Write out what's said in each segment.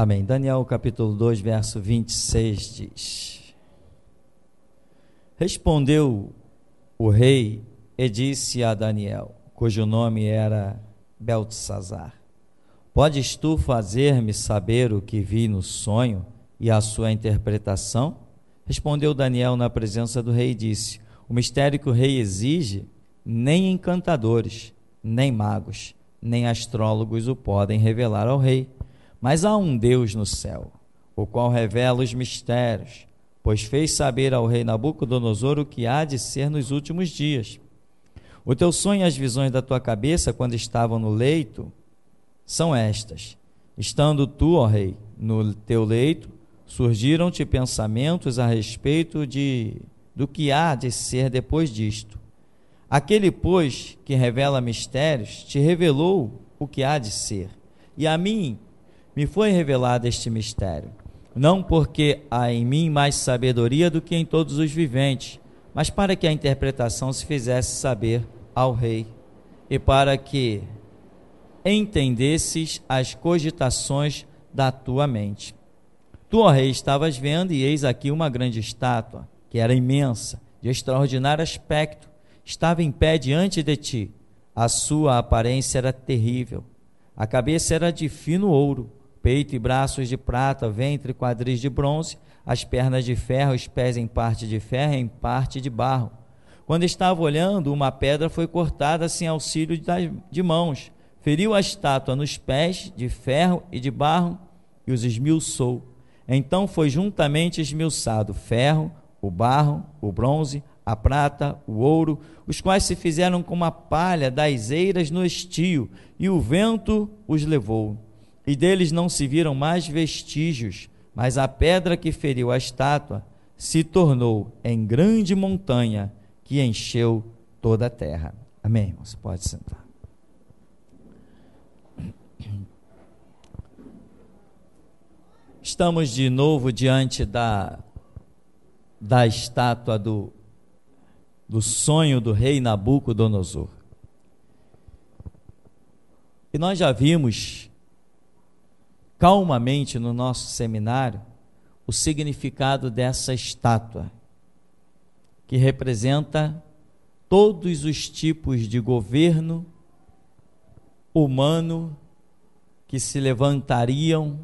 Amém. Daniel capítulo 2, verso 26 diz: Respondeu o rei e disse a Daniel, cujo nome era Beltesazar: Podes tu fazer-me saber o que vi no sonho e a sua interpretação? Respondeu Daniel na presença do rei e disse: O mistério que o rei exige, nem encantadores, nem magos, nem astrólogos o podem revelar ao rei mas há um Deus no céu, o qual revela os mistérios, pois fez saber ao rei Nabucodonosor o que há de ser nos últimos dias. O teu sonho e as visões da tua cabeça quando estavam no leito são estas: estando tu, ó rei, no teu leito, surgiram-te pensamentos a respeito de do que há de ser depois disto. Aquele, pois, que revela mistérios, te revelou o que há de ser. E a mim me foi revelado este mistério. Não porque há em mim mais sabedoria do que em todos os viventes, mas para que a interpretação se fizesse saber ao rei, e para que entendesses as cogitações da tua mente. Tu, ó rei, estavas vendo, e eis aqui uma grande estátua, que era imensa, de extraordinário aspecto, estava em pé diante de ti. A sua aparência era terrível. A cabeça era de fino ouro, peito e braços de prata, ventre e quadris de bronze, as pernas de ferro, os pés em parte de ferro, e em parte de barro. Quando estava olhando, uma pedra foi cortada sem auxílio de mãos, feriu a estátua nos pés de ferro e de barro e os esmiuçou. Então foi juntamente esmiuçado ferro, o barro, o bronze, a prata, o ouro, os quais se fizeram como a palha das eiras no estio, e o vento os levou e deles não se viram mais vestígios, mas a pedra que feriu a estátua se tornou em grande montanha que encheu toda a terra. Amém, irmãos? Pode sentar. Estamos de novo diante da, da estátua do, do sonho do rei Nabucodonosor. E nós já vimos calmamente no nosso seminário o significado dessa estátua, que representa todos os tipos de governo humano que se levantariam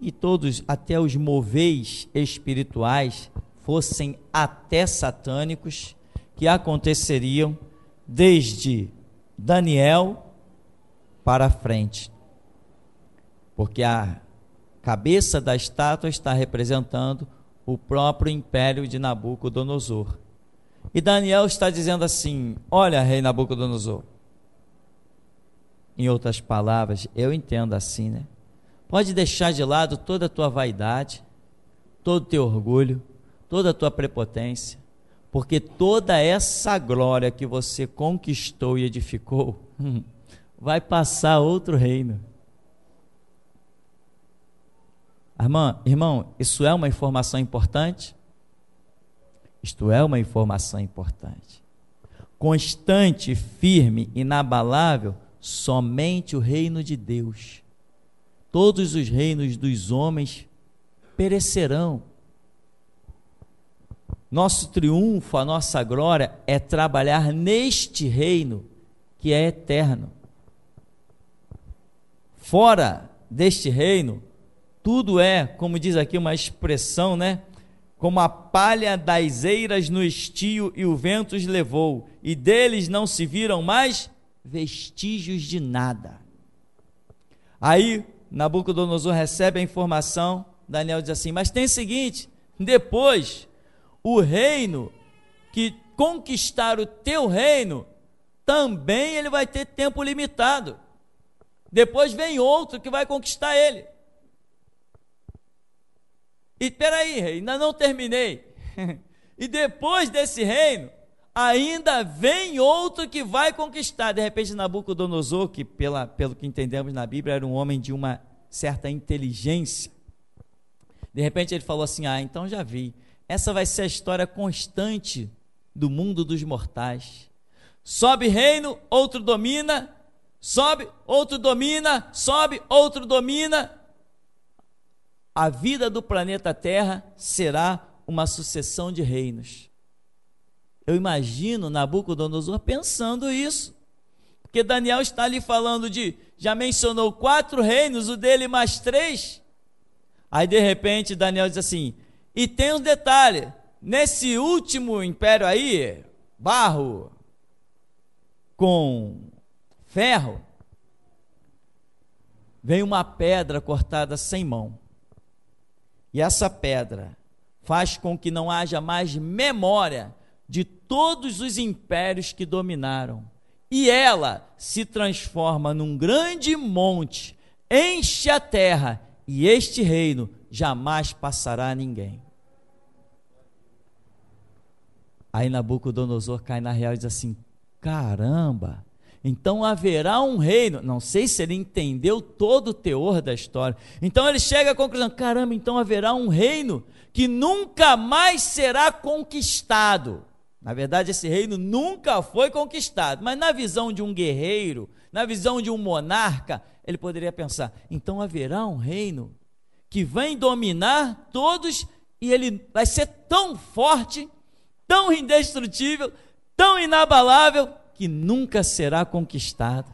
e todos, até os moveis espirituais, fossem até satânicos, que aconteceriam desde Daniel para frente porque a cabeça da estátua está representando o próprio império de Nabucodonosor. E Daniel está dizendo assim: Olha, rei Nabucodonosor. Em outras palavras, eu entendo assim, né? Pode deixar de lado toda a tua vaidade, todo o teu orgulho, toda a tua prepotência, porque toda essa glória que você conquistou e edificou vai passar a outro reino. Irmã, irmão, isso é uma informação importante? Isto é uma informação importante. Constante, firme, inabalável, somente o reino de Deus. Todos os reinos dos homens perecerão. Nosso triunfo, a nossa glória é trabalhar neste reino que é eterno. Fora deste reino, tudo é, como diz aqui uma expressão, né? Como a palha das eiras no estio e o vento os levou, e deles não se viram mais vestígios de nada. Aí Nabucodonosor recebe a informação, Daniel diz assim: Mas tem o seguinte, depois o reino que conquistar o teu reino, também ele vai ter tempo limitado. Depois vem outro que vai conquistar ele. E peraí, aí, ainda não terminei. e depois desse reino, ainda vem outro que vai conquistar. De repente, Nabucodonosor, que pela, pelo que entendemos na Bíblia, era um homem de uma certa inteligência. De repente ele falou assim: Ah, então já vi. Essa vai ser a história constante do mundo dos mortais. Sobe reino, outro domina. Sobe, outro domina. Sobe, outro domina a vida do planeta Terra será uma sucessão de reinos. Eu imagino Nabucodonosor pensando isso. Porque Daniel está ali falando de, já mencionou quatro reinos, o dele mais três. Aí de repente Daniel diz assim: e tem um detalhe, nesse último império aí, barro com ferro, vem uma pedra cortada sem mão. E essa pedra faz com que não haja mais memória de todos os impérios que dominaram. E ela se transforma num grande monte, enche a terra, e este reino jamais passará a ninguém. Aí Nabucodonosor cai na real e diz assim: caramba, então haverá um reino. Não sei se ele entendeu todo o teor da história. Então ele chega à conclusão: caramba, então haverá um reino que nunca mais será conquistado. Na verdade, esse reino nunca foi conquistado. Mas na visão de um guerreiro, na visão de um monarca, ele poderia pensar: então haverá um reino que vem dominar todos e ele vai ser tão forte, tão indestrutível, tão inabalável que nunca será conquistada.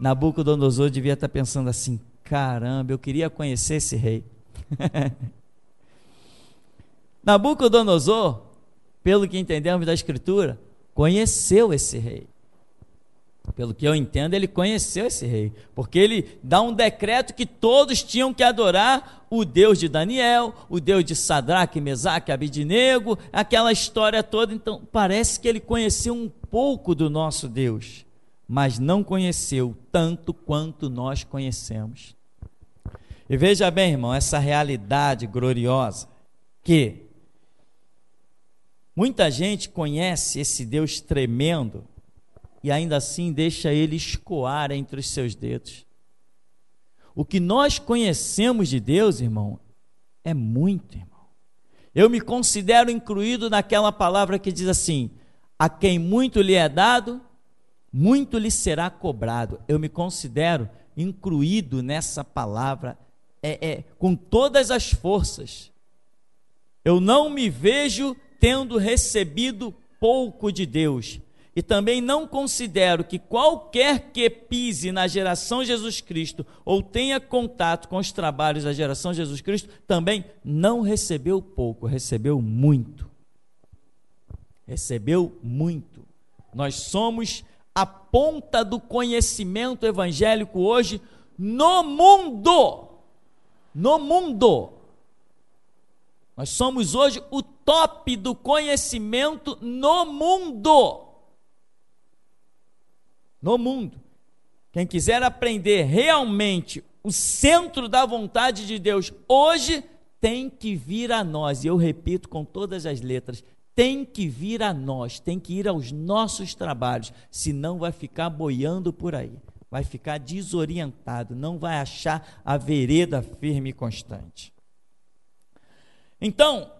Nabucodonosor devia estar pensando assim: caramba, eu queria conhecer esse rei. Nabucodonosor, pelo que entendemos da Escritura, conheceu esse rei. Pelo que eu entendo, ele conheceu esse rei, porque ele dá um decreto que todos tinham que adorar o Deus de Daniel, o Deus de Sadraque, Mesaque, Abidinego, aquela história toda. Então, parece que ele conheceu um pouco do nosso Deus, mas não conheceu tanto quanto nós conhecemos. E veja bem, irmão, essa realidade gloriosa que muita gente conhece esse Deus tremendo, e ainda assim deixa ele escoar entre os seus dedos. O que nós conhecemos de Deus, irmão, é muito, irmão. Eu me considero incluído naquela palavra que diz assim: a quem muito lhe é dado, muito lhe será cobrado. Eu me considero incluído nessa palavra, é, é, com todas as forças. Eu não me vejo tendo recebido pouco de Deus, e também não considero que qualquer que pise na geração Jesus Cristo ou tenha contato com os trabalhos da geração Jesus Cristo também não recebeu pouco, recebeu muito. Recebeu muito. Nós somos a ponta do conhecimento evangélico hoje no mundo. No mundo. Nós somos hoje o top do conhecimento no mundo no mundo. Quem quiser aprender realmente o centro da vontade de Deus hoje, tem que vir a nós. E eu repito com todas as letras: tem que vir a nós, tem que ir aos nossos trabalhos, senão vai ficar boiando por aí, vai ficar desorientado, não vai achar a vereda firme e constante. Então,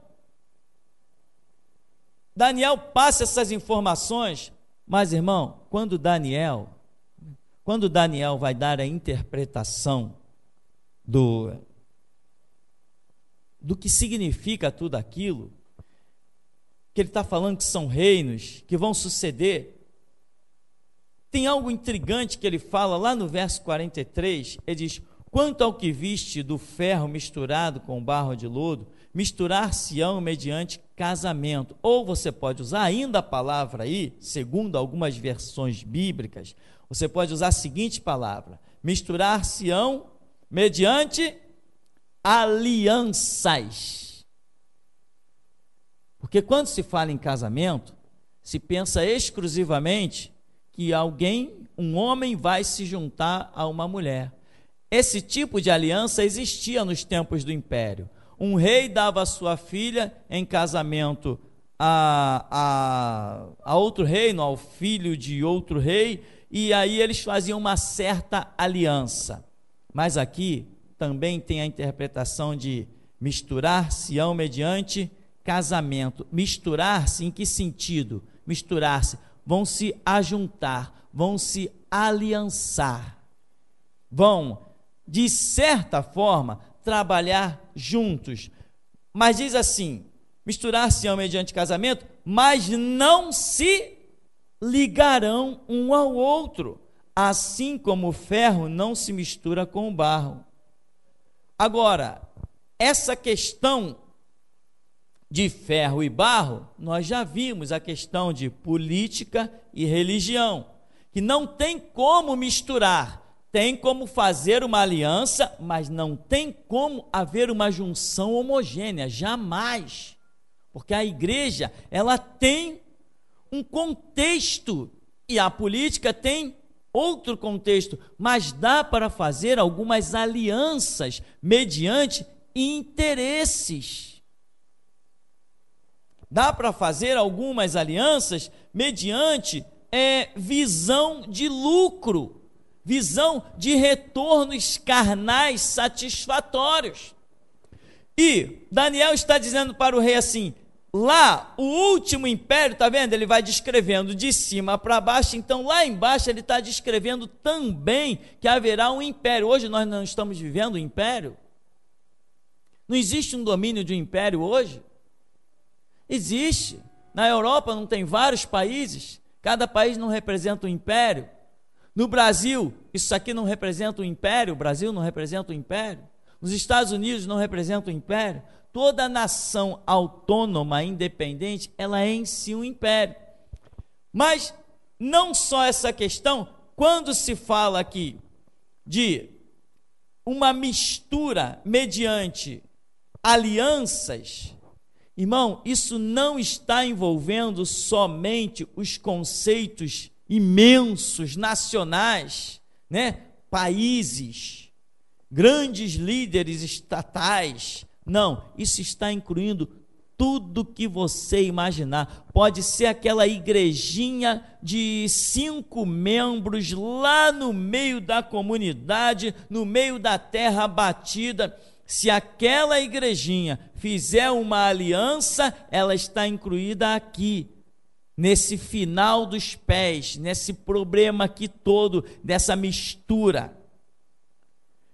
Daniel passa essas informações mas, irmão, quando Daniel, quando Daniel vai dar a interpretação do, do que significa tudo aquilo, que ele está falando que são reinos que vão suceder, tem algo intrigante que ele fala lá no verso 43, ele diz: Quanto ao que viste do ferro misturado com barro de lodo, misturar-se-ão mediante casamento. Ou você pode usar ainda a palavra aí, segundo algumas versões bíblicas, você pode usar a seguinte palavra: misturar-se-ão mediante alianças. Porque quando se fala em casamento, se pensa exclusivamente que alguém, um homem, vai se juntar a uma mulher. Esse tipo de aliança existia nos tempos do império um rei dava sua filha em casamento a, a, a outro reino, ao filho de outro rei, e aí eles faziam uma certa aliança. Mas aqui também tem a interpretação de misturar-se-ão mediante casamento. Misturar-se em que sentido? Misturar-se. Vão se ajuntar, vão se aliançar. Vão, de certa forma, trabalhar juntos. Mas diz assim: misturar-se-ão mediante casamento, mas não se ligarão um ao outro, assim como o ferro não se mistura com o barro. Agora, essa questão de ferro e barro, nós já vimos a questão de política e religião, que não tem como misturar tem como fazer uma aliança, mas não tem como haver uma junção homogênea, jamais. Porque a igreja, ela tem um contexto e a política tem outro contexto, mas dá para fazer algumas alianças mediante interesses. Dá para fazer algumas alianças mediante é, visão de lucro visão de retornos carnais satisfatórios. E Daniel está dizendo para o rei assim: lá, o último império, tá vendo? Ele vai descrevendo de cima para baixo. Então, lá embaixo, ele está descrevendo também que haverá um império. Hoje nós não estamos vivendo um império. Não existe um domínio de um império hoje? Existe. Na Europa não tem vários países, cada país não representa um império. No Brasil, isso aqui não representa o império, o Brasil não representa o império, os Estados Unidos não representam o império. Toda nação autônoma, independente, ela é em si um império. Mas não só essa questão, quando se fala aqui de uma mistura mediante alianças, irmão, isso não está envolvendo somente os conceitos imensos, nacionais, né? países, grandes líderes estatais. Não, isso está incluindo tudo que você imaginar. Pode ser aquela igrejinha de cinco membros lá no meio da comunidade, no meio da terra batida. Se aquela igrejinha fizer uma aliança, ela está incluída aqui nesse final dos pés, nesse problema aqui todo, dessa mistura.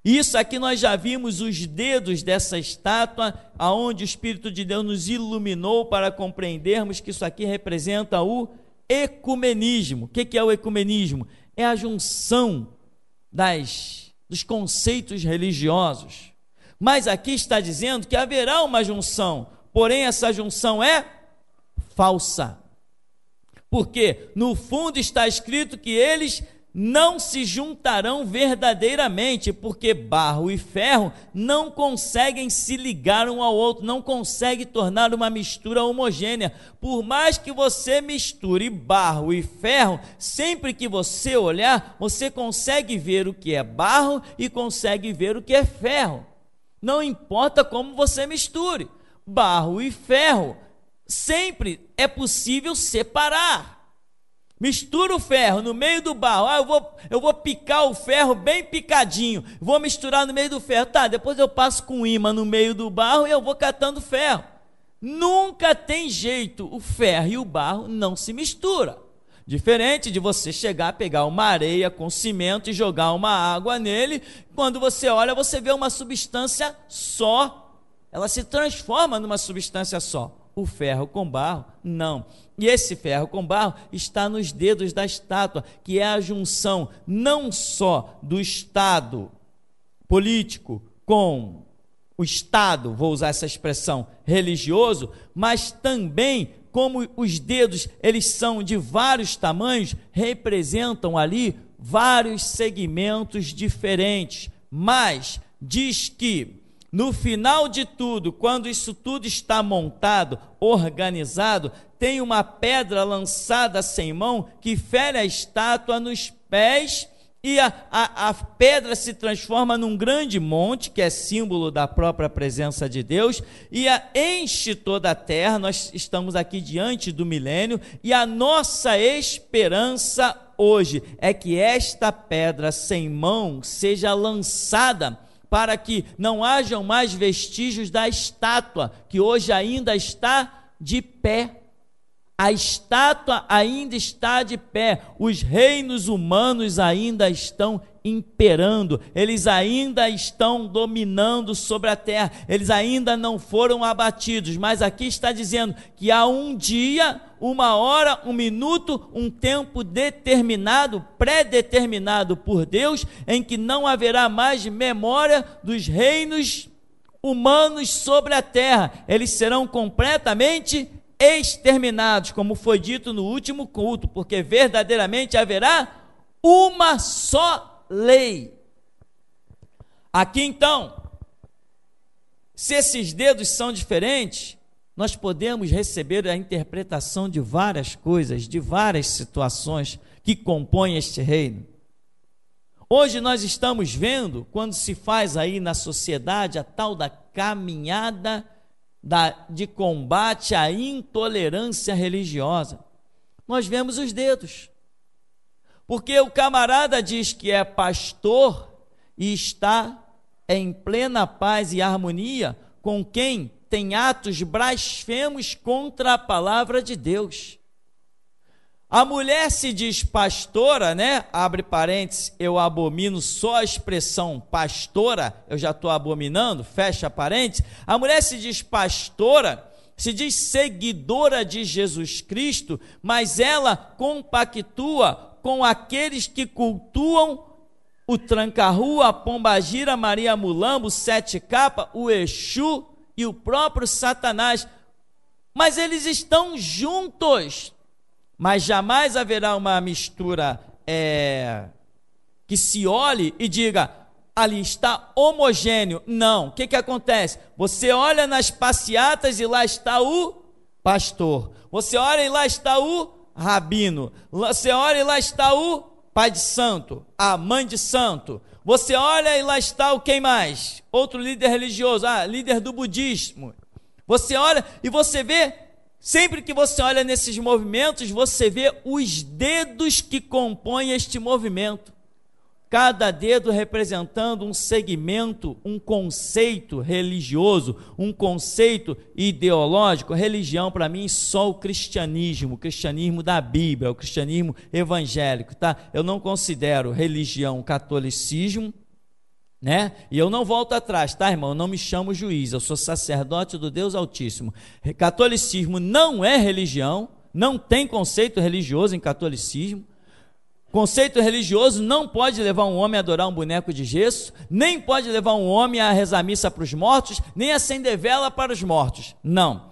Isso aqui nós já vimos os dedos dessa estátua, aonde o Espírito de Deus nos iluminou para compreendermos que isso aqui representa o ecumenismo. O que é o ecumenismo? É a junção das, dos conceitos religiosos. Mas aqui está dizendo que haverá uma junção, porém essa junção é falsa porque no fundo está escrito que eles não se juntarão verdadeiramente, porque barro e ferro não conseguem se ligar um ao outro, não conseguem tornar uma mistura homogênea. Por mais que você misture barro e ferro, sempre que você olhar, você consegue ver o que é barro e consegue ver o que é ferro. Não importa como você misture, barro e ferro sempre é possível separar. Mistura o ferro no meio do barro. Ah, eu vou, eu vou picar o ferro bem picadinho. Vou misturar no meio do ferro. Tá, depois eu passo com imã no meio do barro e eu vou catando ferro. Nunca tem jeito. O ferro e o barro não se misturam. Diferente de você chegar, pegar uma areia com cimento e jogar uma água nele, quando você olha, você vê uma substância só. Ela se transforma numa substância só o ferro com barro? Não. E esse ferro com barro está nos dedos da estátua, que é a junção não só do Estado político com o Estado, vou usar essa expressão, religioso, mas também como os dedos, eles são de vários tamanhos, representam ali vários segmentos diferentes. Mas diz que no final de tudo, quando isso tudo está montado, organizado, tem uma pedra lançada sem mão que fere a estátua nos pés e a, a, a, pedra se transforma num grande monte, que é símbolo da própria presença de Deus, e a, enche toda a terra. Nós estamos aqui diante do milênio, e a nossa esperança hoje é que esta pedra sem mão seja lançada para que não hajam mais vestígios da estátua, que hoje ainda está de pé. A estátua ainda está de pé, os reinos humanos ainda estão imperando, eles ainda estão dominando sobre a terra, eles ainda não foram abatidos, mas aqui está dizendo que há um dia, uma hora, um minuto, um tempo determinado, pré-determinado por Deus, em que não haverá mais memória dos reinos humanos sobre a terra, eles serão completamente exterminados, como foi dito no último culto, porque verdadeiramente haverá uma só lei. Aqui então, se esses dedos são diferentes, nós podemos receber a interpretação de várias coisas, de várias situações que compõem este reino. Hoje nós estamos vendo, quando se faz aí na sociedade, a tal da caminhada da, de combate à intolerância religiosa. Nós vemos os dedos. Porque o camarada diz que é pastor e está em plena paz e harmonia com quem tem atos blasfemos contra a palavra de Deus. A mulher se diz pastora, né? Abre parênteses, eu abomino só a expressão pastora, eu já estou abominando, fecha parênteses. A mulher se diz pastora, se diz seguidora de Jesus Cristo, mas ela compactua com aqueles que cultuam o Tranca-Rua, a Pombagira, Maria Mulambo, Sete Capa, o Exu e o próprio Satanás. Mas eles estão juntos. Mas jamais haverá uma mistura é, que se olhe e diga ali está homogêneo. Não. O que, que acontece? Você olha nas passeatas e lá está o pastor. Você olha e lá está o Rabino. Você olha e lá está o pai de santo, a mãe de santo. Você olha e lá está o quem mais? Outro líder religioso, ah, líder do budismo. Você olha e você vê, sempre que você olha nesses movimentos, você vê os dedos que compõem este movimento cada dedo representando um segmento, um conceito religioso, um conceito ideológico. Religião, para mim, só o cristianismo, o cristianismo da Bíblia, o cristianismo evangélico, tá? Eu não considero religião catolicismo, né? E eu não volto atrás, tá, irmão? Eu não me chamo juiz, eu sou sacerdote do Deus Altíssimo. Catolicismo não é religião, não tem conceito religioso em catolicismo. Conceito religioso não pode levar um homem a adorar um boneco de gesso, nem pode levar um homem a rezar missa para os mortos, nem acender vela para os mortos. Não.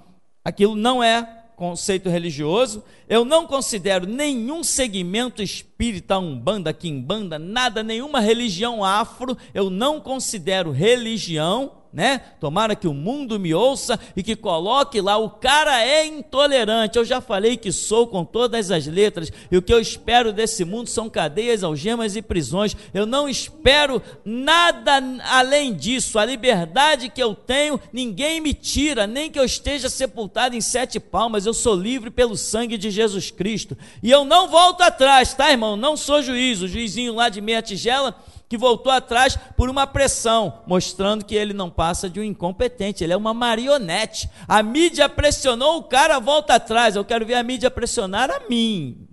Aquilo não é conceito religioso. Eu não considero nenhum segmento espírita, umbanda, quimbanda, nada, nenhuma religião afro. Eu não considero religião né? Tomara que o mundo me ouça e que coloque lá. O cara é intolerante. Eu já falei que sou com todas as letras. E o que eu espero desse mundo são cadeias, algemas e prisões. Eu não espero nada além disso. A liberdade que eu tenho, ninguém me tira, nem que eu esteja sepultado em sete palmas. Eu sou livre pelo sangue de Jesus Cristo. E eu não volto atrás, tá, irmão? Não sou juiz. O juizinho lá de meia tigela que voltou atrás por uma pressão, mostrando que ele não passa de um incompetente, ele é uma marionete. A mídia pressionou o cara, volta atrás. Eu quero ver a mídia pressionar a mim.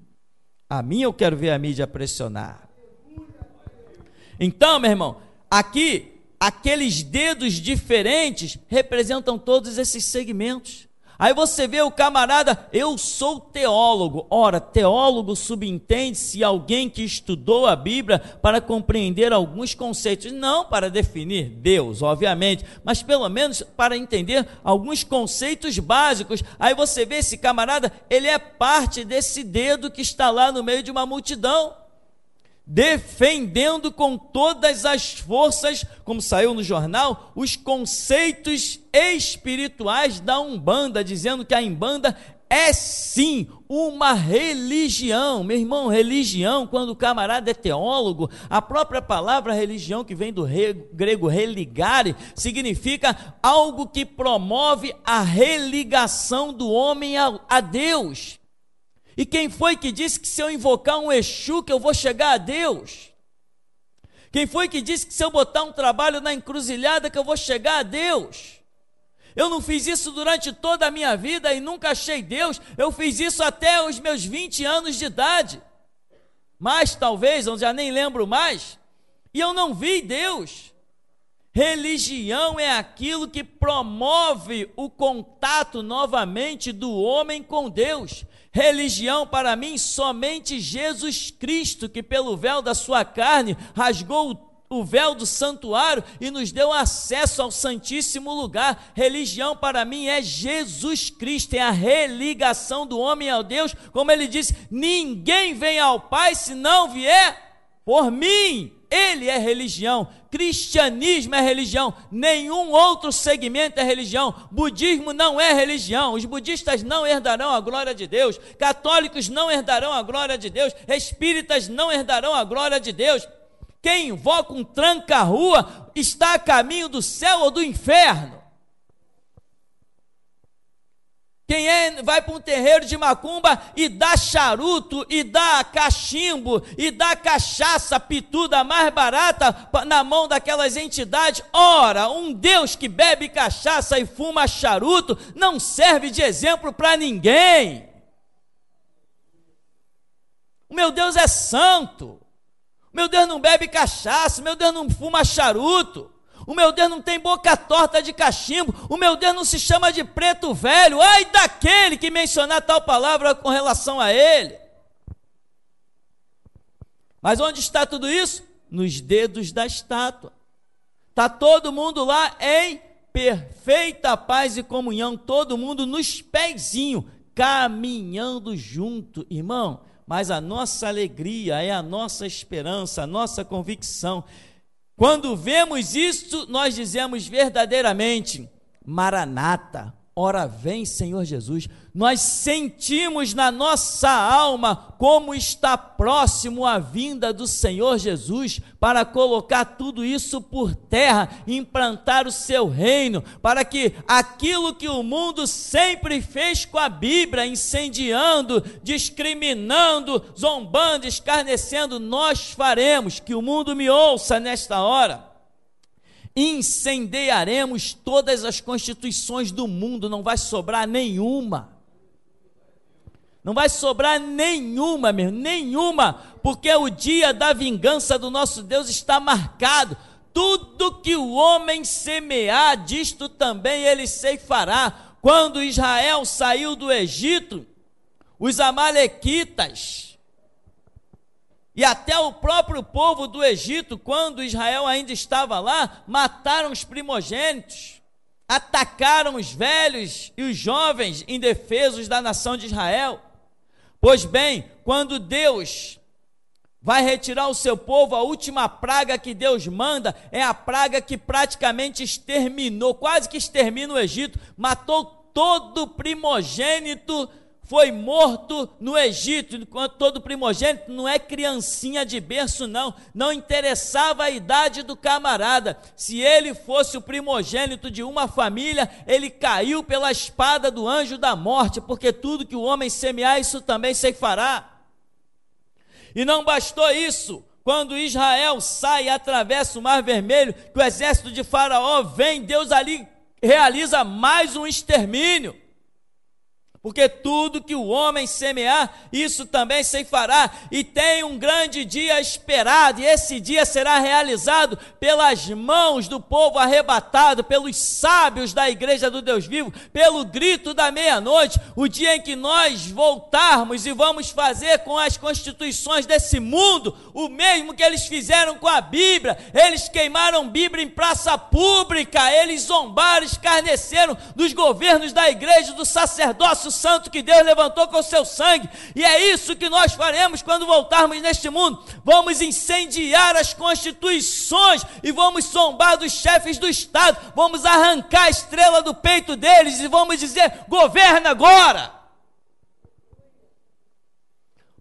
A mim eu quero ver a mídia pressionar. Então, meu irmão, aqui aqueles dedos diferentes representam todos esses segmentos. Aí você vê o camarada, eu sou teólogo. Ora, teólogo subentende-se alguém que estudou a Bíblia para compreender alguns conceitos, não para definir Deus, obviamente, mas pelo menos para entender alguns conceitos básicos. Aí você vê esse camarada, ele é parte desse dedo que está lá no meio de uma multidão defendendo com todas as forças, como saiu no jornal, os conceitos espirituais da Umbanda, dizendo que a Umbanda é sim uma religião. Meu irmão, religião, quando o camarada é teólogo, a própria palavra religião, que vem do grego religare, significa algo que promove a religação do homem a Deus. E quem foi que disse que se eu invocar um Exu que eu vou chegar a Deus? Quem foi que disse que se eu botar um trabalho na encruzilhada que eu vou chegar a Deus? Eu não fiz isso durante toda a minha vida e nunca achei Deus. Eu fiz isso até os meus 20 anos de idade. Mas talvez, eu já nem lembro mais. E eu não vi Deus. Religião é aquilo que promove o contato novamente do homem com Deus. Religião para mim somente Jesus Cristo, que pelo véu da sua carne rasgou o véu do santuário e nos deu acesso ao santíssimo lugar. Religião para mim é Jesus Cristo, é a religação do homem ao Deus. Como ele disse: ninguém vem ao Pai se não vier por mim. Ele é religião, cristianismo é religião, nenhum outro segmento é religião, budismo não é religião, os budistas não herdarão a glória de Deus, católicos não herdarão a glória de Deus, espíritas não herdarão a glória de Deus. Quem invoca um tranca-rua está a caminho do céu ou do inferno. Quem é, vai para um terreiro de macumba e dá charuto, e dá cachimbo, e dá cachaça pituda mais barata na mão daquelas entidades. Ora, um Deus que bebe cachaça e fuma charuto não serve de exemplo para ninguém. O meu Deus é santo. O meu Deus não bebe cachaça, o meu Deus não fuma charuto. O meu Deus não tem boca torta de cachimbo. O meu Deus não se chama de preto velho. Ai daquele que mencionar tal palavra com relação a ele. Mas onde está tudo isso? Nos dedos da estátua. Está todo mundo lá em perfeita paz e comunhão, todo mundo nos pezinhos, caminhando junto, irmão. Mas a nossa alegria é a nossa esperança, a nossa convicção quando vemos isto, nós dizemos verdadeiramente: Maranata, Ora, vem, Senhor Jesus, nós sentimos na nossa alma como está próximo a vinda do Senhor Jesus para colocar tudo isso por terra, implantar o seu reino, para que aquilo que o mundo sempre fez com a Bíblia, incendiando, discriminando, zombando, escarnecendo, nós faremos. Que o mundo me ouça nesta hora incendiaremos todas as constituições do mundo, não vai sobrar nenhuma. Não vai sobrar nenhuma, meu, nenhuma, porque o dia da vingança do nosso Deus está marcado. Tudo que o homem semear, disto também ele ceifará. Quando Israel saiu do Egito, os amalequitas e até o próprio povo do Egito, quando Israel ainda estava lá, mataram os primogênitos, atacaram os velhos e os jovens indefesos da nação de Israel. Pois bem, quando Deus vai retirar o seu povo, a última praga que Deus manda é a praga que praticamente exterminou, quase que extermina o Egito, matou todo primogênito foi morto no Egito, enquanto todo primogênito não é criancinha de berço, não. Não interessava a idade do camarada. Se ele fosse o primogênito de uma família, ele caiu pela espada do anjo da morte, porque tudo que o homem semear, isso também se fará. E não bastou isso. Quando Israel sai e atravessa o Mar Vermelho, que o exército de Faraó vem, Deus ali realiza mais um extermínio. Porque tudo que o homem semear, isso também se fará. E tem um grande dia esperado, e esse dia será realizado pelas mãos do povo arrebatado, pelos sábios da igreja do Deus vivo, pelo grito da meia-noite, o dia em que nós voltarmos e vamos fazer com as constituições desse mundo o mesmo que eles fizeram com a Bíblia. Eles queimaram Bíblia em praça pública, eles zombaram, escarneceram dos governos da igreja, do sacerdócio santo que Deus levantou com o seu sangue. E é isso que nós faremos quando voltarmos neste mundo. Vamos incendiar as constituições e vamos sombar dos chefes do Estado. Vamos arrancar a estrela do peito deles e vamos dizer: governa agora!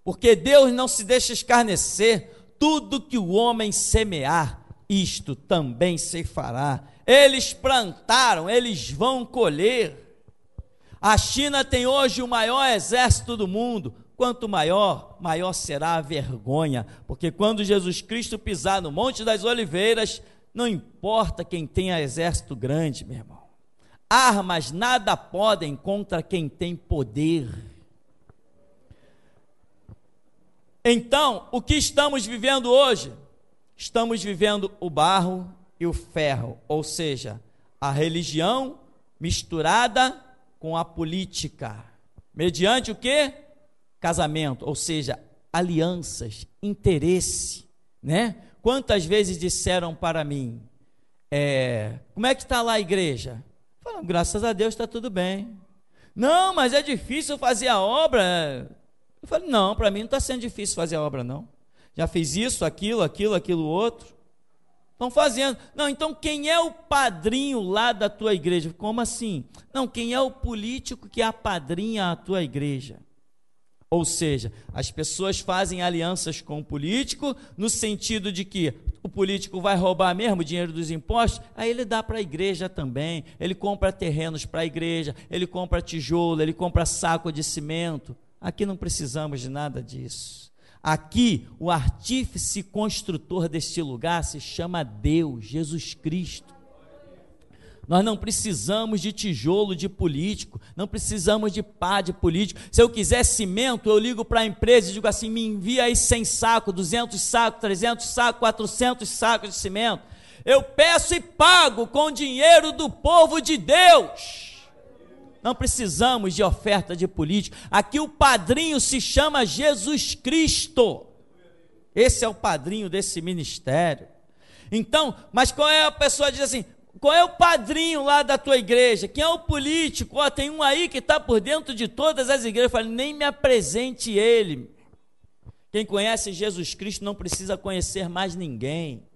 Porque Deus não se deixa escarnecer. Tudo que o homem semear, isto também se fará. Eles plantaram, eles vão colher. A China tem hoje o maior exército do mundo. Quanto maior, maior será a vergonha, porque quando Jesus Cristo pisar no Monte das Oliveiras, não importa quem tenha exército grande, meu irmão. Armas nada podem contra quem tem poder. Então, o que estamos vivendo hoje? Estamos vivendo o barro e o ferro, ou seja, a religião misturada com a política. Mediante o que? Casamento, ou seja, alianças, interesse, né? Quantas vezes disseram para mim, é, como é que está lá a igreja? Falam, graças a Deus está tudo bem. Não, mas é difícil fazer a obra. Eu falei, não, para mim não está sendo difícil fazer a obra, não. Já fiz isso, aquilo, aquilo, aquilo outro. Estão fazendo. Não, então quem é o padrinho lá da tua igreja? Como assim? Não, quem é o político que apadrinha a tua igreja? Ou seja, as pessoas fazem alianças com o político no sentido de que o político vai roubar mesmo o dinheiro dos impostos, aí ele dá para a igreja também. Ele compra terrenos para a igreja, ele compra tijolo, ele compra saco de cimento. Aqui não precisamos de nada disso. Aqui, o artífice construtor deste lugar se chama Deus, Jesus Cristo. Nós não precisamos de tijolo de político, não precisamos de pá de político. Se eu quiser cimento, eu ligo para a empresa e digo assim: me envia aí 100 sacos, 200 sacos, 300 sacos, 400 sacos de cimento. Eu peço e pago com dinheiro do povo de Deus não precisamos de oferta de político. Aqui o padrinho se chama Jesus Cristo. Esse é o padrinho desse ministério. Então, mas qual é a pessoa diz assim: qual é o padrinho lá da tua igreja? Quem é o político? Ó, tem um aí que está por dentro de todas as igrejas. falo, nem me apresente ele. Quem conhece Jesus Cristo não precisa conhecer mais ninguém.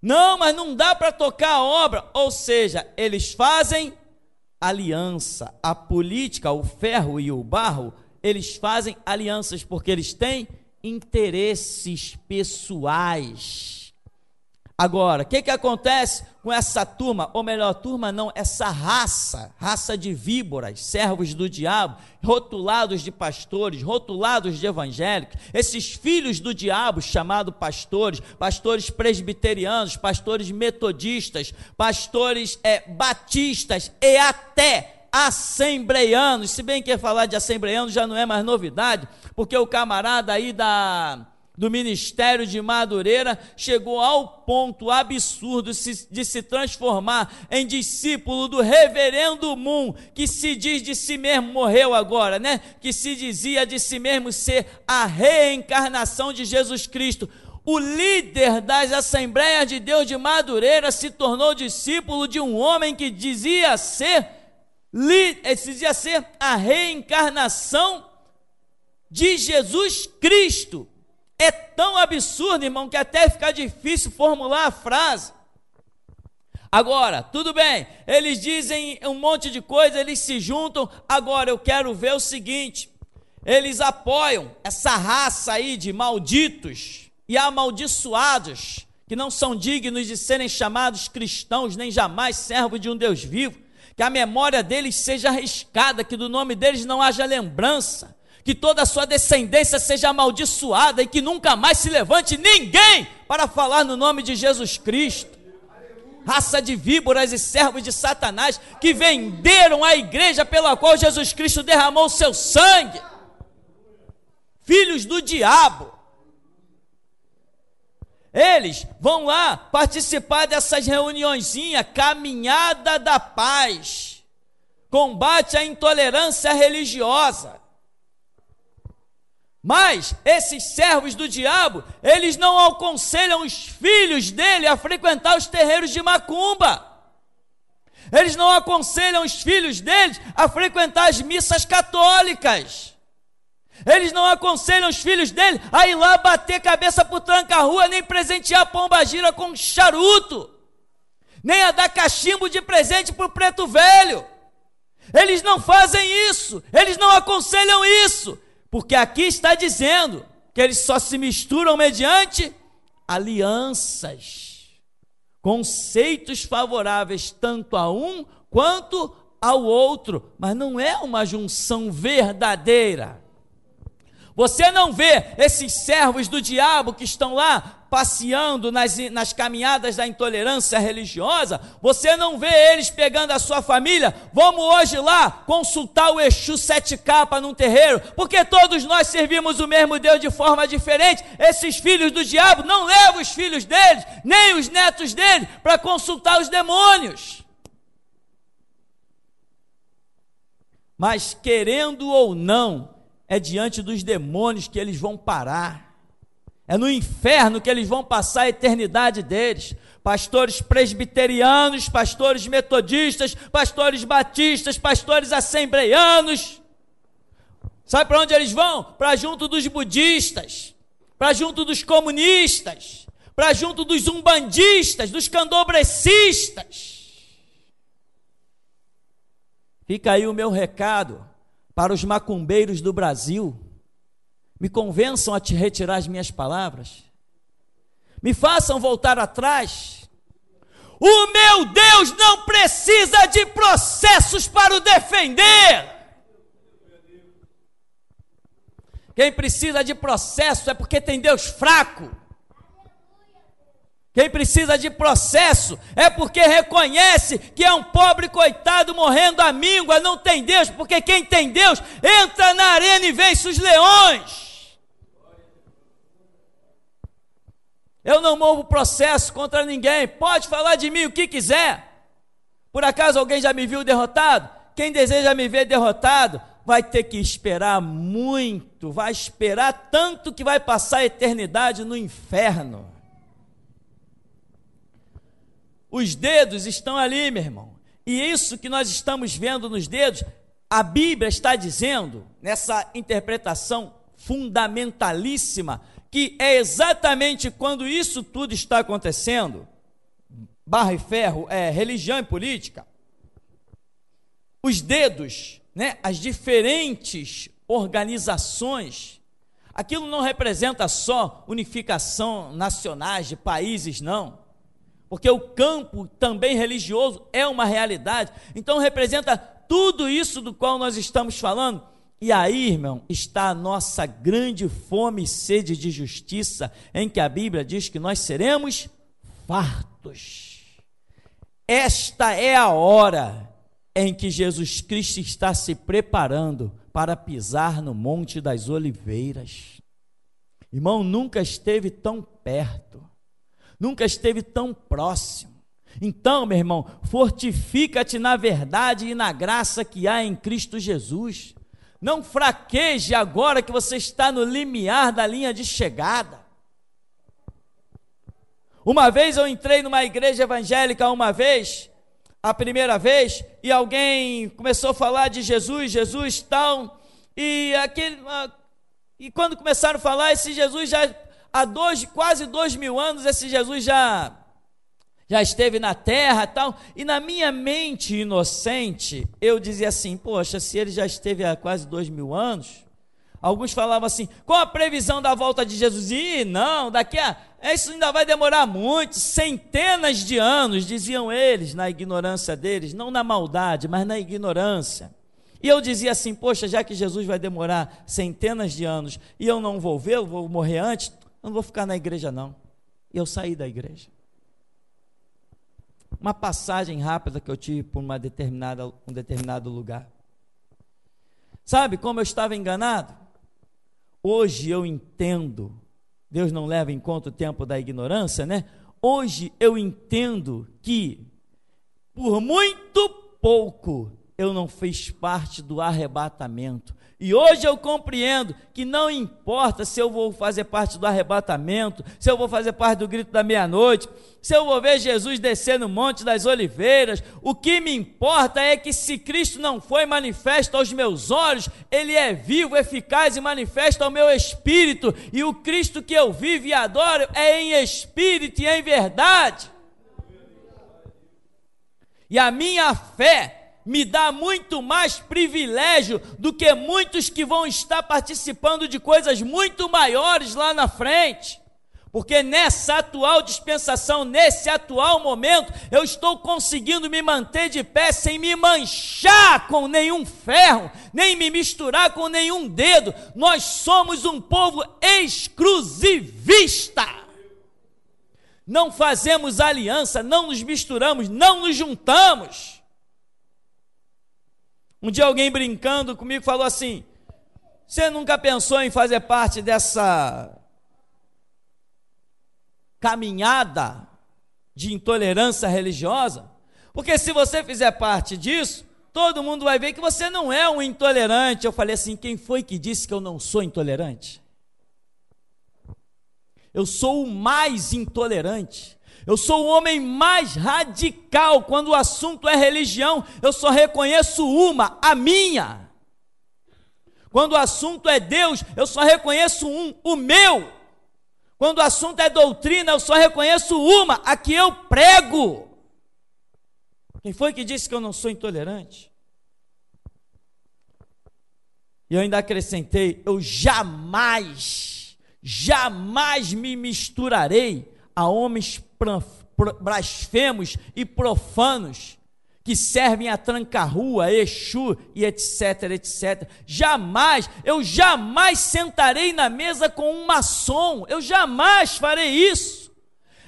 Não, mas não dá para tocar a obra. Ou seja, eles fazem aliança. A política, o ferro e o barro, eles fazem alianças porque eles têm interesses pessoais. Agora, o que, que acontece com essa turma, ou melhor, turma não, essa raça, raça de víboras, servos do diabo, rotulados de pastores, rotulados de evangélicos, esses filhos do diabo chamados pastores, pastores presbiterianos, pastores metodistas, pastores é, batistas e até assembleianos, se bem que falar de assembleianos já não é mais novidade, porque o camarada aí da do Ministério de Madureira chegou ao ponto absurdo de se transformar em discípulo do reverendo Moon, que se diz de si mesmo morreu agora, né? Que se dizia de si mesmo ser a reencarnação de Jesus Cristo. O líder das Assembleias de Deus de Madureira se tornou discípulo de um homem que dizia ser, eh, dizia ser a reencarnação de Jesus Cristo. É tão absurdo, irmão, que até fica difícil formular a frase. Agora, tudo bem, eles dizem um monte de coisa, eles se juntam. Agora eu quero ver o seguinte: eles apoiam essa raça aí de malditos e amaldiçoados, que não são dignos de serem chamados cristãos, nem jamais servos de um Deus vivo. Que a memória deles seja arriscada, que do nome deles não haja lembrança que toda a sua descendência seja amaldiçoada e que nunca mais se levante ninguém para falar no nome de Jesus Cristo. Raça de víboras e servos de Satanás que venderam a igreja pela qual Jesus Cristo derramou o seu sangue. Filhos do diabo. Eles vão lá participar dessas reuniõezinhas, caminhada da paz, combate à intolerância religiosa. Mas esses servos do diabo, eles não aconselham os filhos dele a frequentar os terreiros de macumba. Eles não aconselham os filhos deles a frequentar as missas católicas. Eles não aconselham os filhos dele a ir lá bater cabeça por tranca-rua, nem presentear a pomba gira com charuto, nem a dar cachimbo de presente para o preto velho. Eles não fazem isso, eles não aconselham isso, porque aqui está dizendo que eles só se misturam mediante alianças, conceitos favoráveis tanto a um quanto ao outro, mas não é uma junção verdadeira. Você não vê esses servos do diabo que estão lá passeando nas, nas caminhadas da intolerância religiosa, você não vê eles pegando a sua família, vamos hoje lá consultar o Exu sete capas num terreiro, porque todos nós servimos o mesmo Deus de forma diferente. Esses filhos do diabo não levam os filhos deles, nem os netos deles, para consultar os demônios. Mas querendo ou não, é diante dos demônios que eles vão parar. É no inferno que eles vão passar a eternidade deles. Pastores presbiterianos, pastores metodistas, pastores batistas, pastores assembleianos. Sabe para onde eles vão? Para junto dos budistas, para junto dos comunistas, para junto dos umbandistas, dos candobrecistas. Fica aí o meu recado para os macumbeiros do Brasil, me convençam a te retirar as minhas palavras, me façam voltar atrás. O meu Deus não precisa de processos para o defender. Quem precisa de processo é porque tem Deus fraco. Quem precisa de processo é porque reconhece que é um pobre coitado morrendo à míngua, não tem Deus, porque quem tem Deus entra na arena e vence os leões. Eu não movo processo contra ninguém, pode falar de mim o que quiser. Por acaso alguém já me viu derrotado? Quem deseja me ver derrotado vai ter que esperar muito, vai esperar tanto que vai passar a eternidade no inferno. Os dedos estão ali, meu irmão. E isso que nós estamos vendo nos dedos, a Bíblia está dizendo, nessa interpretação fundamentalíssima, que é exatamente quando isso tudo está acontecendo barro e ferro, é, religião e política os dedos, né, as diferentes organizações, aquilo não representa só unificação nacionais de países, não porque o campo também religioso é uma realidade. Então representa tudo isso do qual nós estamos falando. E aí, irmão, está a nossa grande fome e sede de justiça, em que a Bíblia diz que nós seremos fartos. Esta é a hora em que Jesus Cristo está se preparando para pisar no Monte das Oliveiras. Irmão, nunca esteve tão perto nunca esteve tão próximo. Então, meu irmão, fortifica-te na verdade e na graça que há em Cristo Jesus. Não fraqueje agora que você está no limiar da linha de chegada. Uma vez eu entrei numa igreja evangélica, uma vez, a primeira vez, e alguém começou a falar de Jesus, Jesus tal, e aquele. Ah, e quando começaram a falar, esse Jesus já há dois, quase dois mil anos esse Jesus já, já esteve na terra tal. E na minha mente inocente, eu dizia assim: poxa, se ele já esteve há quase dois mil anos. Alguns falavam assim: qual a previsão da volta de Jesus? E não, daqui a. Isso ainda vai demorar muito, centenas de anos, diziam eles, na ignorância deles, não na maldade, mas na ignorância. E eu dizia assim: poxa, já que Jesus vai demorar centenas de anos e eu não vou ver, eu vou morrer antes, eu não vou ficar na igreja não. E eu saí da igreja. Uma passagem rápida que eu tive por uma determinada, um determinado lugar. Sabe como eu estava enganado? Hoje eu entendo. Deus não leva em conta o tempo da ignorância, né? Hoje eu entendo que por muito pouco eu não fiz parte do arrebatamento. E hoje eu compreendo que não importa se eu vou fazer parte do arrebatamento, se eu vou fazer parte do grito da meia-noite, se eu vou ver Jesus descer no Monte das Oliveiras, o que me importa é que se Cristo não foi manifesto aos meus olhos, ele é vivo, eficaz e manifesto ao meu espírito. E o Cristo que eu vivo e adoro é em espírito e em verdade. E a minha fé me dá muito mais privilégio do que muitos que vão estar participando de coisas muito maiores lá na frente. Porque nessa atual dispensação, nesse atual momento, eu estou conseguindo me manter de pé sem me manchar com nenhum ferro, nem me misturar com nenhum dedo. Nós somos um povo exclusivista. Não fazemos aliança, não nos misturamos, não nos juntamos. Um dia alguém brincando comigo falou assim: Você nunca pensou em fazer parte dessa caminhada de intolerância religiosa? Porque se você fizer parte disso, todo mundo vai ver que você não é um intolerante. Eu falei assim: quem foi que disse que eu não sou intolerante? Eu sou o mais intolerante. Eu sou o homem mais radical quando o assunto é religião. Eu só reconheço uma, a minha. Quando o assunto é Deus, eu só reconheço um, o meu. Quando o assunto é doutrina, eu só reconheço uma, a que eu prego. Quem foi que disse que eu não sou intolerante? E eu ainda acrescentei: eu jamais, jamais me misturarei a homens blasfemos e profanos que servem a tranca-rua, Exu e etc, etc. Jamais, eu jamais sentarei na mesa com um maçom, eu jamais farei isso.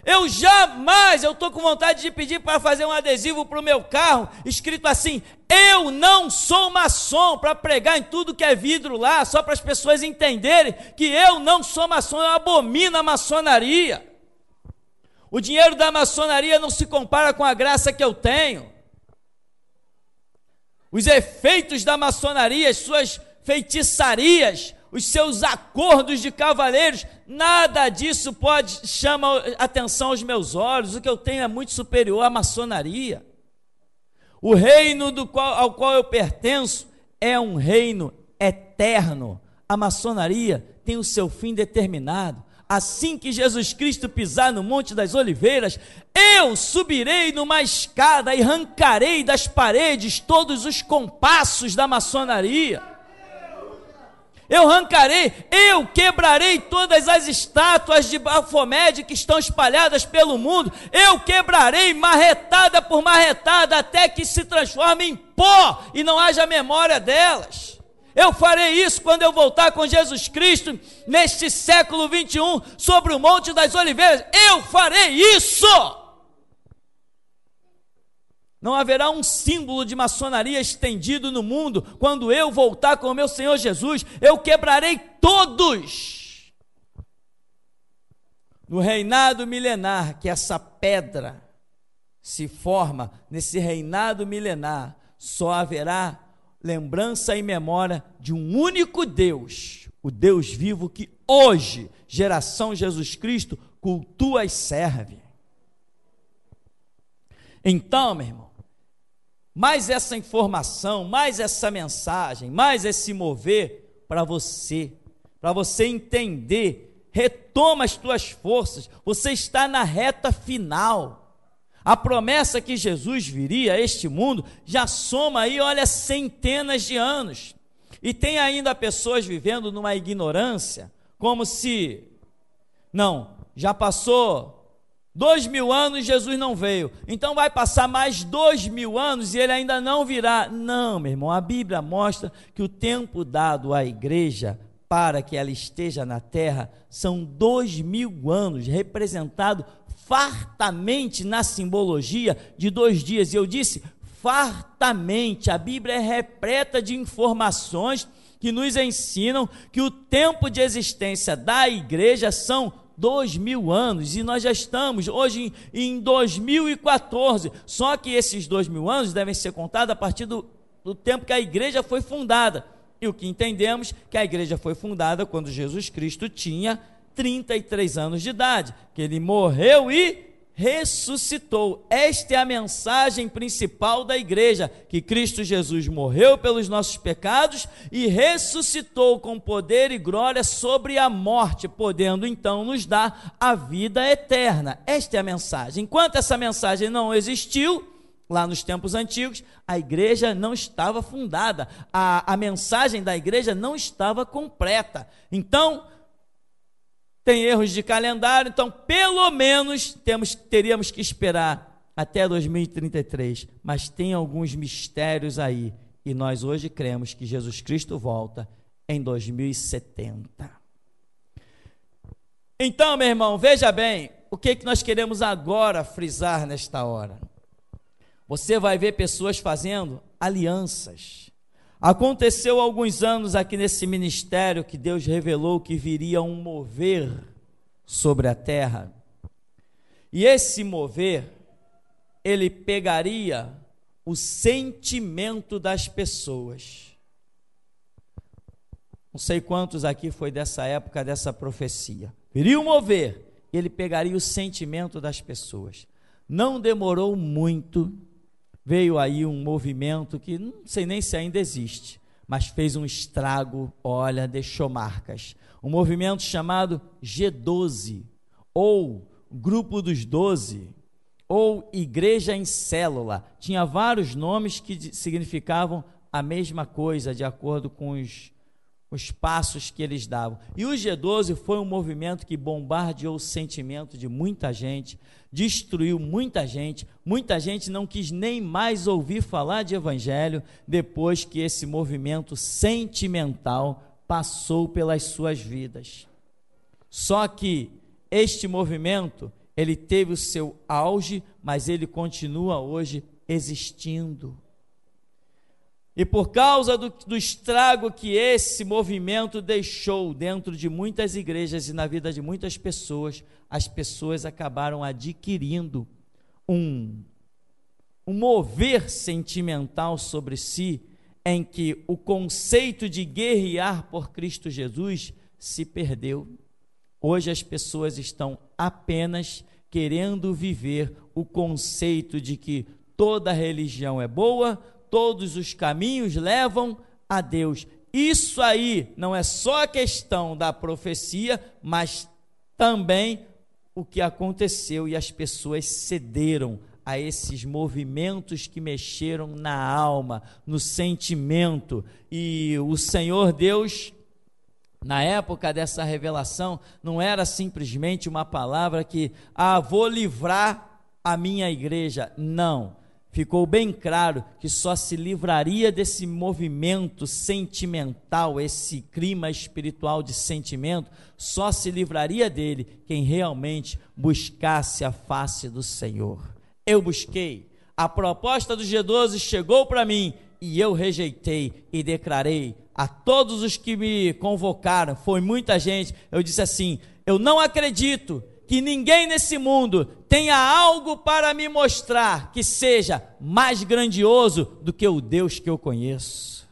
Eu jamais, eu estou com vontade de pedir para fazer um adesivo para o meu carro, escrito assim: Eu não sou maçom, para pregar em tudo que é vidro lá, só para as pessoas entenderem que eu não sou maçom, eu abomino a maçonaria. O dinheiro da maçonaria não se compara com a graça que eu tenho. Os efeitos da maçonaria, as suas feitiçarias, os seus acordos de cavaleiros, nada disso pode chamar atenção aos meus olhos. O que eu tenho é muito superior à maçonaria. O reino qual, ao qual eu pertenço é um reino eterno. A maçonaria tem o seu fim determinado assim que Jesus Cristo pisar no Monte das Oliveiras, eu subirei numa escada e arrancarei das paredes todos os compassos da maçonaria. Eu arrancarei, eu quebrarei todas as estátuas de Baphomet que estão espalhadas pelo mundo. Eu quebrarei marretada por marretada até que se transforme em pó e não haja memória delas. Eu farei isso quando eu voltar com Jesus Cristo neste século 21 sobre o Monte das Oliveiras. Eu farei isso! Não haverá um símbolo de maçonaria estendido no mundo quando eu voltar com o meu Senhor Jesus. Eu quebrarei todos. No reinado milenar, que essa pedra se forma, nesse reinado milenar, só haverá lembrança e memória de um único Deus, o Deus vivo que hoje, geração Jesus Cristo, cultua e serve. Então, meu irmão, mais essa informação, mais essa mensagem, mais esse mover para você, para você entender, retoma as tuas forças, você está na reta final. A promessa que Jesus viria a este mundo já soma aí, olha, centenas de anos. E tem ainda pessoas vivendo numa ignorância, como se, não, já passou dois mil anos Jesus não veio, então vai passar mais dois mil anos e ele ainda não virá. Não, meu irmão, a Bíblia mostra que o tempo dado à igreja para que ela esteja na terra são dois mil anos, representado fartamente na simbologia de dois dias. E eu disse fartamente. A Bíblia é repleta de informações que nos ensinam que o tempo de existência da igreja são dois mil anos e nós já estamos hoje em, em 2014. Só que esses dois mil anos devem ser contados a partir do, do tempo que a igreja foi fundada. E o que entendemos que a igreja foi fundada quando Jesus Cristo tinha 33 anos de idade, que ele morreu e ressuscitou. Esta é a mensagem principal da igreja: que Cristo Jesus morreu pelos nossos pecados e ressuscitou com poder e glória sobre a morte, podendo então nos dar a vida eterna. Esta é a mensagem. Enquanto essa mensagem não existiu, Lá nos tempos antigos, a igreja não estava fundada, a, a mensagem da igreja não estava completa. Então, tem erros de calendário, então pelo menos temos, teríamos que esperar até 2033. Mas tem alguns mistérios aí e nós hoje cremos que Jesus Cristo volta em 2070. Então, meu irmão, veja bem o que, é que nós queremos agora frisar nesta hora. Você vai ver pessoas fazendo alianças. Aconteceu alguns anos aqui nesse ministério que Deus revelou que viria um mover sobre a terra. E esse mover, ele pegaria o sentimento das pessoas. Não sei quantos aqui foi dessa época dessa profecia. Viria um mover, ele pegaria o sentimento das pessoas. Não demorou muito veio aí um movimento que não sei nem se ainda existe, mas fez um estrago, olha, deixou marcas. Um movimento chamado G12, ou Grupo dos Doze, ou Igreja em Célula. Tinha vários nomes que significavam a mesma coisa, de acordo com os os passos que eles davam. E o G12 foi um movimento que bombardeou o sentimento de muita gente, destruiu muita gente, muita gente não quis nem mais ouvir falar de evangelho depois que esse movimento sentimental passou pelas suas vidas. Só que este movimento, ele teve o seu auge, mas ele continua hoje existindo. E por causa do, do, estrago que esse movimento deixou dentro de muitas igrejas e na vida de muitas pessoas, as pessoas acabaram adquirindo um, um mover sentimental sobre si, em que o conceito de guerrear por Cristo Jesus se perdeu. Hoje as pessoas estão apenas querendo viver o conceito de que toda religião é boa, todos os caminhos levam a Deus. Isso aí não é só a questão da profecia, mas também o que aconteceu e as pessoas cederam a esses movimentos que mexeram na alma, no sentimento. E o Senhor Deus, na época dessa revelação, não era simplesmente uma palavra que, ah, vou livrar a minha igreja. Não ficou bem claro que só se livraria desse movimento sentimental, esse clima espiritual de sentimento, só se livraria dele quem realmente buscasse a face do Senhor. Eu busquei, a proposta do G12 chegou para mim e eu rejeitei e declarei a todos os que me convocaram, foi muita gente, eu disse assim: eu não acredito que ninguém nesse mundo tenha algo para me mostrar que seja mais grandioso do que o Deus que eu conheço.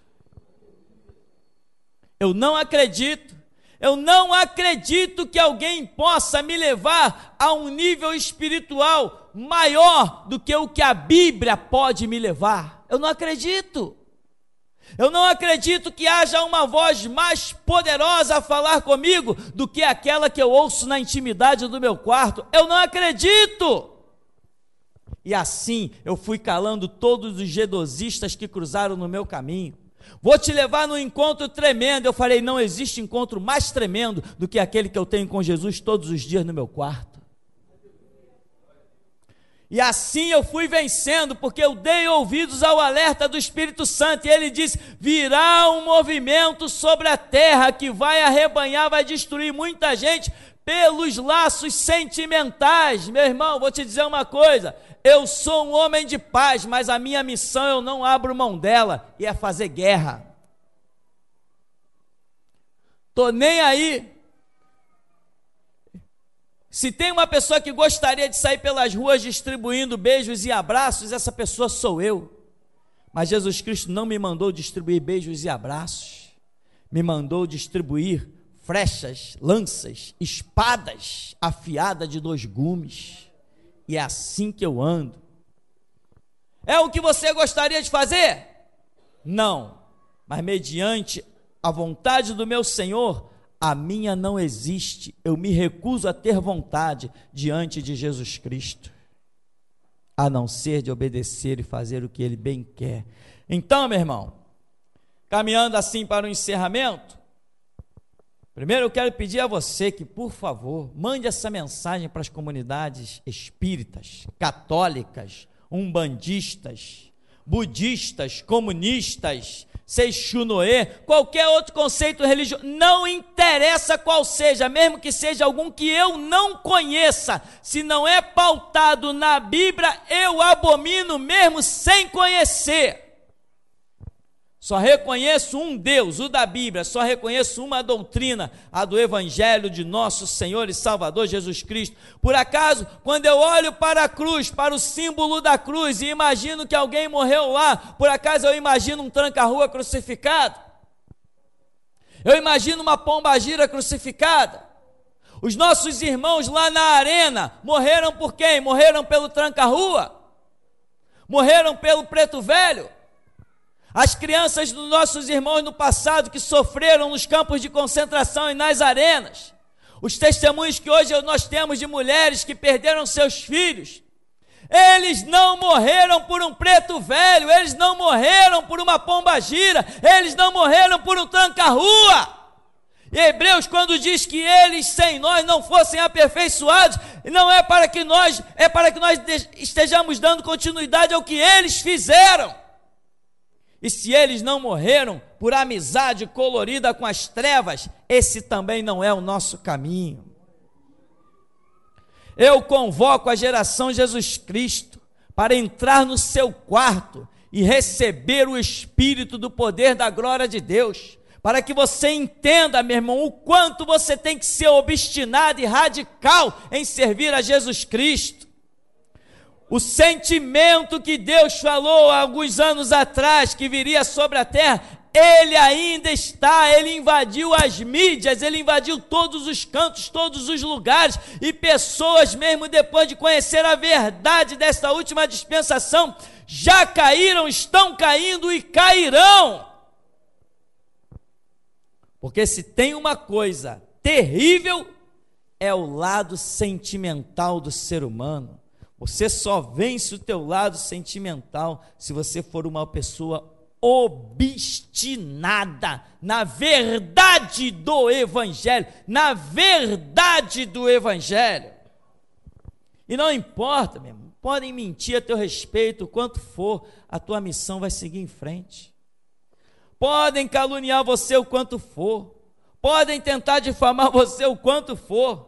Eu não acredito, eu não acredito que alguém possa me levar a um nível espiritual maior do que o que a Bíblia pode me levar. Eu não acredito. Eu não acredito que haja uma voz mais poderosa a falar comigo do que aquela que eu ouço na intimidade do meu quarto. Eu não acredito! E assim eu fui calando todos os gedosistas que cruzaram no meu caminho. Vou te levar num encontro tremendo. Eu falei: não existe encontro mais tremendo do que aquele que eu tenho com Jesus todos os dias no meu quarto. E assim eu fui vencendo, porque eu dei ouvidos ao alerta do Espírito Santo. E ele diz: virá um movimento sobre a terra que vai arrebanhar, vai destruir muita gente pelos laços sentimentais. Meu irmão, vou te dizer uma coisa: eu sou um homem de paz, mas a minha missão eu não abro mão dela, e é fazer guerra. Tô nem aí se tem uma pessoa que gostaria de sair pelas ruas distribuindo beijos e abraços, essa pessoa sou eu. Mas Jesus Cristo não me mandou distribuir beijos e abraços, me mandou distribuir frechas, lanças, espadas afiadas de dois gumes. E é assim que eu ando. É o que você gostaria de fazer? Não, mas mediante a vontade do meu Senhor, a minha não existe, eu me recuso a ter vontade diante de Jesus Cristo, a não ser de obedecer e fazer o que ele bem quer. Então, meu irmão, caminhando assim para o encerramento, primeiro eu quero pedir a você que, por favor, mande essa mensagem para as comunidades espíritas, católicas, umbandistas, budistas, comunistas, Seixunoê, qualquer outro conceito religioso, não interessa qual seja, mesmo que seja algum que eu não conheça, se não é pautado na Bíblia, eu abomino mesmo sem conhecer. Só reconheço um Deus, o da Bíblia, só reconheço uma doutrina, a do Evangelho de nosso Senhor e Salvador Jesus Cristo. Por acaso, quando eu olho para a cruz, para o símbolo da cruz, e imagino que alguém morreu lá, por acaso eu imagino um tranca-rua crucificado? Eu imagino uma pomba-gira crucificada? Os nossos irmãos lá na arena morreram por quem? Morreram pelo tranca-rua? Morreram pelo preto velho? As crianças dos nossos irmãos no passado que sofreram nos campos de concentração e nas arenas. Os testemunhos que hoje nós temos de mulheres que perderam seus filhos. Eles não morreram por um preto velho, eles não morreram por uma pomba gira, eles não morreram por um tranca-rua. E Hebreus, quando diz que eles sem nós não fossem aperfeiçoados, não é para que nós, é para que nós estejamos dando continuidade ao que eles fizeram. E se eles não morreram por amizade colorida com as trevas, esse também não é o nosso caminho. Eu convoco a geração Jesus Cristo para entrar no seu quarto e receber o espírito do poder da glória de Deus, para que você entenda, meu irmão, o quanto você tem que ser obstinado e radical em servir a Jesus Cristo. O sentimento que Deus falou há alguns anos atrás que viria sobre a terra, ele ainda está, ele invadiu as mídias, ele invadiu todos os cantos, todos os lugares, e pessoas, mesmo depois de conhecer a verdade desta última dispensação, já caíram, estão caindo e cairão. Porque se tem uma coisa terrível, é o lado sentimental do ser humano. Você só vence o teu lado sentimental se você for uma pessoa obstinada na verdade do evangelho, na verdade do evangelho. E não importa, meu irmão, podem mentir a teu respeito o quanto for, a tua missão vai seguir em frente. Podem caluniar você o quanto for, podem tentar difamar você o quanto for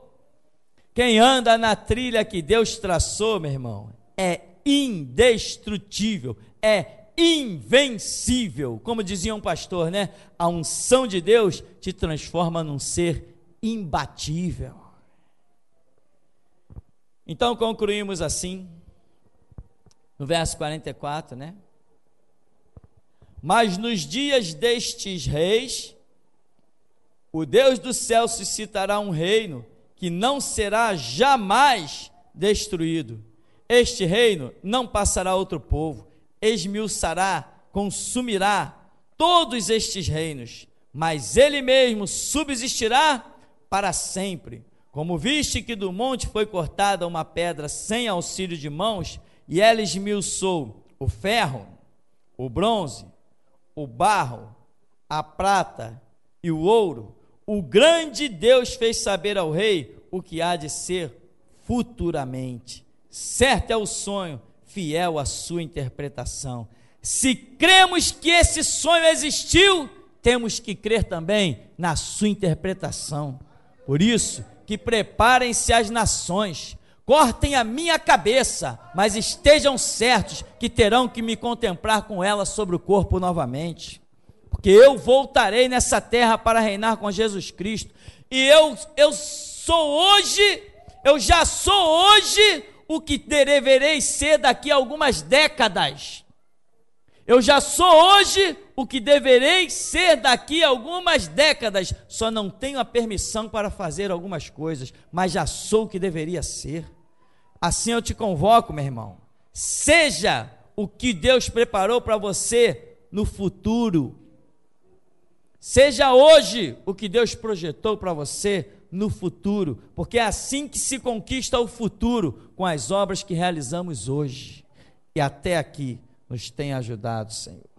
quem anda na trilha que Deus traçou, meu irmão, é indestrutível, é invencível. Como dizia um pastor, né? A unção de Deus te transforma num ser imbatível. Então concluímos assim, no verso 44, né? Mas nos dias destes reis, o Deus do céu suscitará um reino que não será jamais destruído. Este reino não passará a outro povo, esmiuçará, consumirá todos estes reinos, mas ele mesmo subsistirá para sempre. Como viste que do monte foi cortada uma pedra sem auxílio de mãos, e ela esmiuçou o ferro, o bronze, o barro, a prata e o ouro, o grande Deus fez saber ao rei o que há de ser futuramente. Certo é o sonho, fiel à sua interpretação. Se cremos que esse sonho existiu, temos que crer também na sua interpretação. Por isso, que preparem-se as nações, cortem a minha cabeça, mas estejam certos que terão que me contemplar com ela sobre o corpo novamente porque eu voltarei nessa terra para reinar com Jesus Cristo. E eu, eu sou hoje, eu já sou hoje o que deverei ser daqui a algumas décadas. Eu já sou hoje o que deverei ser daqui a algumas décadas. Só não tenho a permissão para fazer algumas coisas, mas já sou o que deveria ser. Assim eu te convoco, meu irmão. Seja o que Deus preparou para você no futuro. Seja hoje o que Deus projetou para você no futuro, porque é assim que se conquista o futuro com as obras que realizamos hoje. E até aqui nos tem ajudado, Senhor.